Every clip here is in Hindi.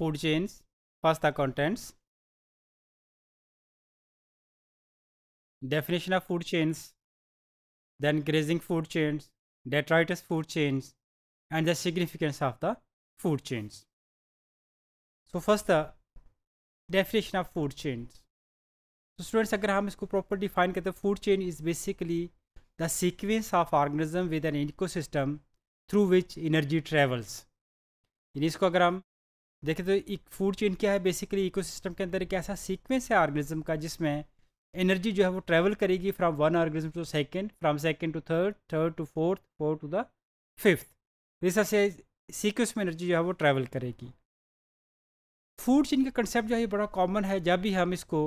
food chains. First, the contents. Definition of food chains. Then grazing food chains, detritus food chains, and the significance of the food chains. So first the definition of food chains. So students अगर हम इसको proper define करते हैं food chain is basically the sequence of organism with an ecosystem through which energy travels. यानी इसको अगर हम देखें तो एक फूड चेन क्या है बेसिकली इकोसिस्टम के अंदर एक ऐसा सीक्वेंस है ऑर्गेनिज्म का जिसमें एनर्जी जो है वो ट्रैवल करेगी from one organism to second from second to third third to fourth fourth to the fifth इस तरह से सीक्वेंस में एनर्जी जो है वो ट्रैवल करेगी फूड चेन का कंसेप्ट जो है ये बड़ा कॉमन है जब भी हम इसको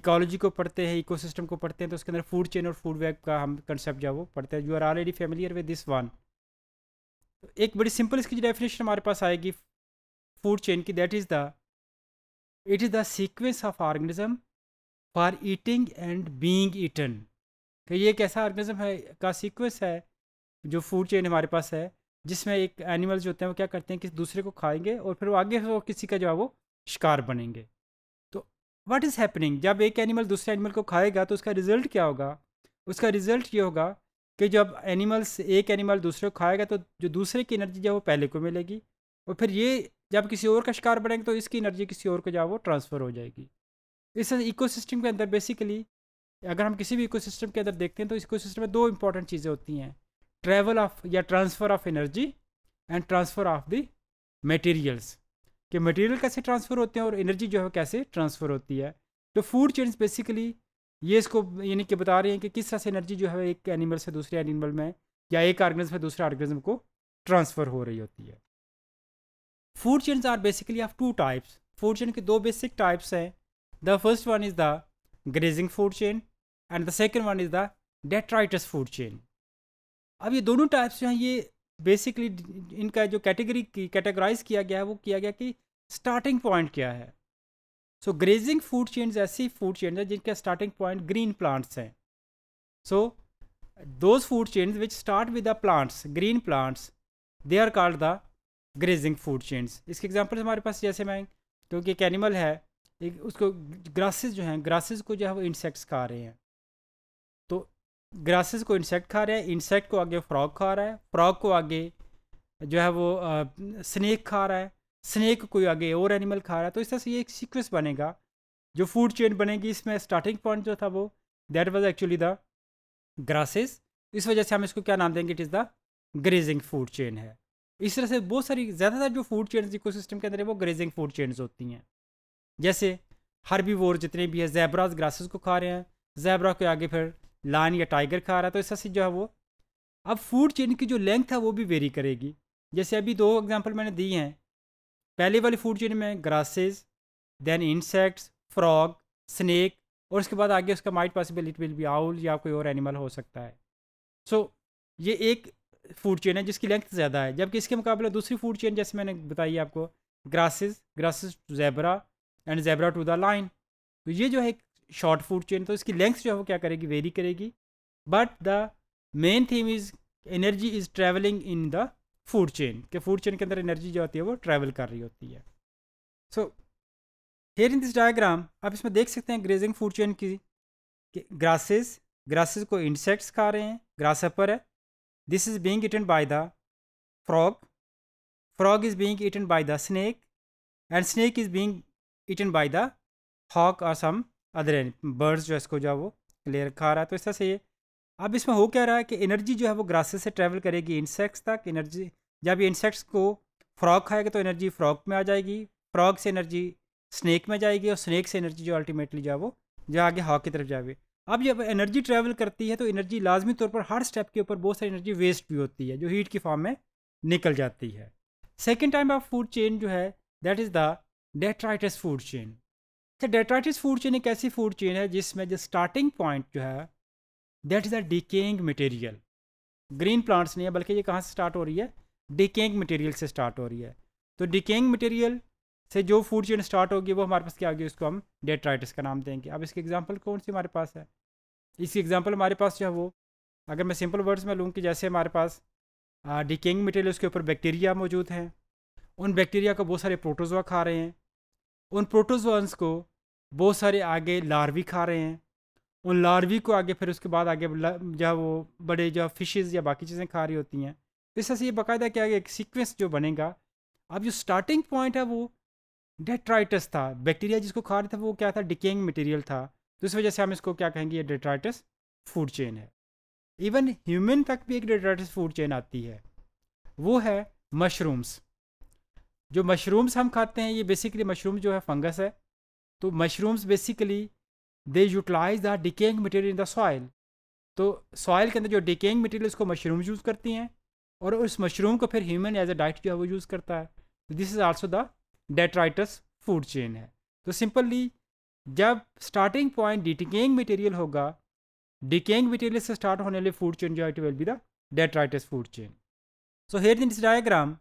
इकोलॉजी को पढ़ते हैं इकोसिस्टम को पढ़ते हैं तो उसके अंदर फूड चेन और फूड वेब का हम कंसेप्ट जो है वो पढ़ते हैं you are already familiar with this one एक बड़ी सिंपल इसकी डेफिनेशन हमारे पास आएगी फूड चेन की that is the it is the sequence of organism for eating and being eaten तो ये एक ऐसा ऑर्गेनिज्म है का सीक्वेंस है जो फूड चेन हमारे पास है जिसमें एक एनिमल्स जो होते हैं वो क्या करते हैं कि दूसरे को खाएंगे और फिर वो आगे वो किसी का जो है वो शिकार बनेंगे तो व्हाट इज़ हैपनिंग जब एक एनिमल दूसरे एनिमल को खाएगा तो उसका रिजल्ट क्या होगा उसका रिजल्ट ये होगा कि जब एनिमल्स एक एनिमल दूसरे को खाएगा तो जो दूसरे की एनर्जी जो है वो पहले को मिलेगी और फिर ये जब किसी और का शिकार बनेंगे तो इसकी एनर्जी किसी और को जो वो ट्रांसफ़र हो जाएगी इस इकोसिस्टम के अंदर बेसिकली अगर हम किसी भी इकोसिस्टम के अंदर देखते हैं तो इकोसिस्टम में दो इंपॉर्टेंट चीज़ें होती हैं ट्रैवल ऑफ या transfer of energy and transfer of the materials कि मटेरियल कैसे ट्रांसफ़र होते हैं और एनर्जी जो है कैसे ट्रांसफ़र होती है तो फूड चेंज बेसिकली ये इसको यानी कि बता रहे हैं कि किस तरह से एनर्जी जो है एक एनिमल से दूसरे एनिमल में या एक ऑर्गेनिज्म से दूसरे ऑर्गेनिज्म को ट्रांसफ़र हो रही होती है food chains are basically of two types food chain के दो बेसिक टाइप्स हैं the first one is the grazing food chain and the second one is the detritus food chain अब ये दोनों टाइप्स जो हैं ये बेसिकली इनका जो कैटेगरी की कैटेगराइज किया गया है वो किया गया कि स्टार्टिंग पॉइंट क्या है सो ग्रेजिंग फूड चेन्स ऐसी फूड चेन है जिनके स्टार्टिंग पॉइंट ग्रीन प्लांट्स हैं so those food chains which start with the plants green plants they are called the grazing food chains इसके एग्जाम्पल हमारे पास जैसे मैं क्योंकि तो एक एनिमल है एक उसको ग्रासेस जो हैं ग्रासेस को जो है वो इंसेक्ट्स खा रहे हैं तो ग्रासेस को इंसेक्ट खा रहे हैं इंसेक्ट को आगे फ्रॉग खा रहा है फ्रॉग को आगे जो है वो स्नैक स्नेक खा रहा है स्नेक को आगे और एनिमल खा रहा है तो इस तरह से ये एक सीक्वेंस बनेगा जो फूड चेन बनेगी इसमें स्टार्टिंग पॉइंट जो था वो that was actually the grasses इस वजह से हम इसको क्या नाम देंगे it is the grazing food chain है इस तरह से बहुत सारी ज़्यादातर जो फूड चेन्स इको के अंदर है वो ग्रेजिंग फूड चेन्स होती हैं जैसे भी वोर जितने भी है जैबराज ग्रासेस को खा रहे हैं जैबरा के आगे फिर लान या टाइगर खा रहा है तो इस तरह से जो है वो अब फूड चेन की जो लेंथ है वो भी वेरी करेगी जैसे अभी दो एग्जाम्पल मैंने दी हैं पहले वाली फूड चेन में grasses then insects frog snake और उसके बाद आगे उसका might possibility will be owl या कोई और एनिमल हो सकता है सो so, ये एक फूड चेन है जिसकी लेंथ ज़्यादा है जबकि इसके मुकाबले दूसरी फूड चेन जैसे मैंने बताई आपको grasses grasses to zebra and zebra to the lion तो ये जो है एक शॉर्ट फूड चेन तो इसकी लेंथ जो है वो क्या करेगी वेरी करेगी but the main theme is energy is travelling in the food chain के फूड चेन के अंदर एनर्जी जो होती है वो ट्रैवल कर रही होती है so here in this diagram आप इसमें देख सकते हैं ग्रेजिंग फूड चेन की ग्रासेस ग्रासेस को इंसेक्ट्स खा रहे हैं ग्रासअपर है this is is eaten by the the frog. Is is eaten by the snake and snake is is eaten by the hawk और सम अदर other बर्ड्स जो इसको जो है वो क्लियर खा रहा है तो इस तरह से ये अब इसमें हो क्या रहा है कि एनर्जी जो है वो ग्रासेस से ट्रेवल करेगी इंसेक्ट्स तक एनर्जी जब ये इंसेक्ट्स को फ्रॉग खाएगा तो एनर्जी फ्रॉग में आ जाएगी फ्रॉग से एनर्जी स्नैक में जाएगी और स्नैक से एनर्जी जो अल्टीमेटली जो है वो जो आगे हॉक की तरफ जाएगी अब जब एनर्जी ट्रैवल करती है तो एनर्जी लाजमी तौर पर हर स्टेप के ऊपर बहुत सारी एनर्जी वेस्ट भी होती है जो हीट की फॉर्म में निकल जाती है second time of food chain जो है that is the detritus food chain अच्छा डेट्राइटस फूड चेन एक ऐसी फूड चेन है जिसमें जो स्टार्टिंग पॉइंट जो है that is the decaying material green plants नहीं है बल्कि ये कहाँ से स्टार्ट हो रही है डिकेइंग मटेरियल से स्टार्ट हो रही है तो डिकेइंग मटेरियल से जो फूड चेन स्टार्ट होगी वो हमारे पास क्या होगी उसको हम डेट्राइटिस का नाम देंगे अब इसकी एग्जाम्पल कौन सी हमारे पास है इसकी एग्जाम्पल हमारे पास जो है वो अगर मैं सिंपल वर्ड्स में लूँ कि जैसे हमारे पास डिकेंग मटेरियल उसके ऊपर बैक्टीरिया मौजूद हैं उन बैक्टीरिया को बहुत सारे प्रोटोजोआ खा रहे हैं उन प्रोटोजोन्स को बहुत सारे आगे लार्वी खा रहे हैं उन लार्वी को आगे फिर उसके बाद आगे जो वो बड़े जो फिशेस या बाकी चीज़ें खा रही होती हैं इस तरह से ये बाकायदा क्या एक सीक्वेंस जो बनेगा अब जो स्टार्टिंग पॉइंट है वो डेट्राइटस था बैक्टीरिया जिसको खा रहे थे वो क्या था डिकेइंग मटेरियल था तो इस वजह से हम इसको क्या कहेंगे ये डेट्राइटस फूड चेन है इवन ह्यूमन तक भी एक डेट्राइटस फूड चेन आती है वो है मशरूम्स जो मशरूम्स हम खाते हैं ये बेसिकली मशरूम जो है फंगस है तो mushrooms basically they utilize the decaying material in the soil तो सॉइल के अंदर जो डिकेइंग मटेरियल उसको मशरूम यूज़ करती हैं और उस मशरूम को फिर ह्यूमन एज अ डाइट जो है वो यूज़ करता है this is also the detritus food chain है तो सिंपली जब स्टार्टिंग पॉइंट डिटिकेंग मटेरियल होगा डिकेंग मटेरियल से स्टार्ट होने वाले फूड चेन जो है it will be the detritus food chain so here in this diagram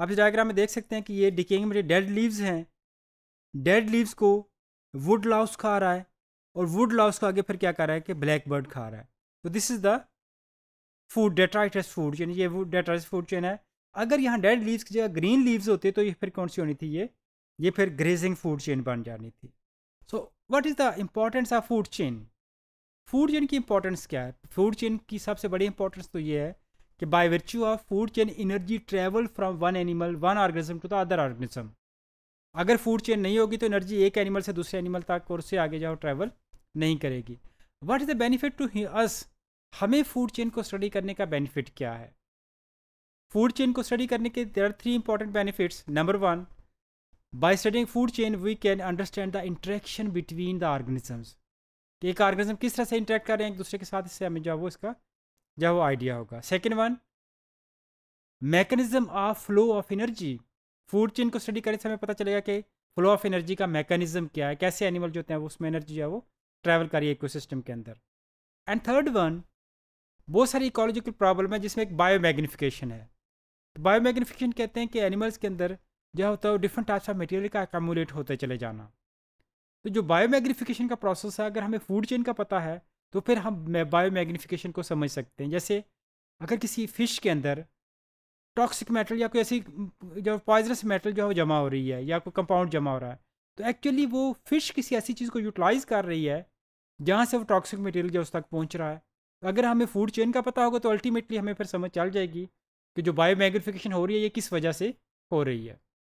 आप इस डायग्राम में देख सकते हैं कि ये डिकेइंग मटेरियल डेड लीव्स हैं डेड लीव्स को वुड लाउस खा रहा है और वुड लाउस को आगे फिर क्या कर रहा है कि ब्लैक बर्ड खा रहा है तो this is the food detritus food chain ये डेट्राइटस फूड चेन है अगर यहाँ डेड लीव्स की जगह ग्रीन लीव्स होते तो ये फिर कौन सी होनी थी ये ये फिर ग्रेजिंग फूड चेन बन जानी थी so what is the importance of food chain food chain की इंपॉर्टेंस क्या है फूड चेन की सबसे बड़ी इंपॉर्टेंस तो ये है कि by virtue of food chain energy travel from one animal one organism to the other organism अगर फूड चेन नहीं होगी तो एनर्जी एक एनिमल से दूसरे एनिमल तक और उससे आगे जाओ ट्रैवल नहीं करेगी what is the benefit to us हमें फूड चेन को स्टडी करने का बेनिफिट क्या है फूड चेन को स्टडी करने के there are three important benefits number one by studying food chain we can understand the interaction between the organisms कि एक ऑर्गेनिज्म किस तरह से इंटरेक्ट कर रहे हैं एक दूसरे के साथ इससे हमें जो वो इसका जो वो आइडिया होगा second one mechanism of flow of energy food chain को स्टडी करने से हमें पता चलेगा कि फ्लो ऑफ एनर्जी का मैकेनिज्म क्या है कैसे एनिमल जो होते हैं उसमें एनर्जी जो है वो ट्रैवल करी इकोसिस्टम के अंदर एंड थर्ड वन बहुत सारी इकोलॉजिकल प्रॉब्लम है जिसमें एक बायो मैग्निफिकेशन है बायोमैग्निफिकेशन कहते हैं कि एनिमल्स के अंदर जो होता है वो डिफरेंट टाइप्स ऑफ मटेरियल का एकमोलेट होते चले जाना तो जो बायोमैग्निफिकेशन का प्रोसेस है अगर हमें फूड चेन का पता है तो फिर हम बायोमैग्निफिकेशन को समझ सकते हैं जैसे अगर किसी फिश के अंदर टॉक्सिक मेटल या कोई ऐसी जो पॉइजनस मेटल जो है जमा हो रही है या कोई कंपाउंड जमा हो रहा है तो एक्चुअली वो फिश किसी ऐसी चीज़ को यूटिलाइज़ कर रही है जहाँ से वो टॉक्सिक मटेरियल जो उस तक पहुँच रहा है अगर हमें फूड चेन का पता होगा तो अल्टीमेटली हमें फिर समझ चल जाएगी कि जो बायो हो रही है ये किस वजह से हो रही है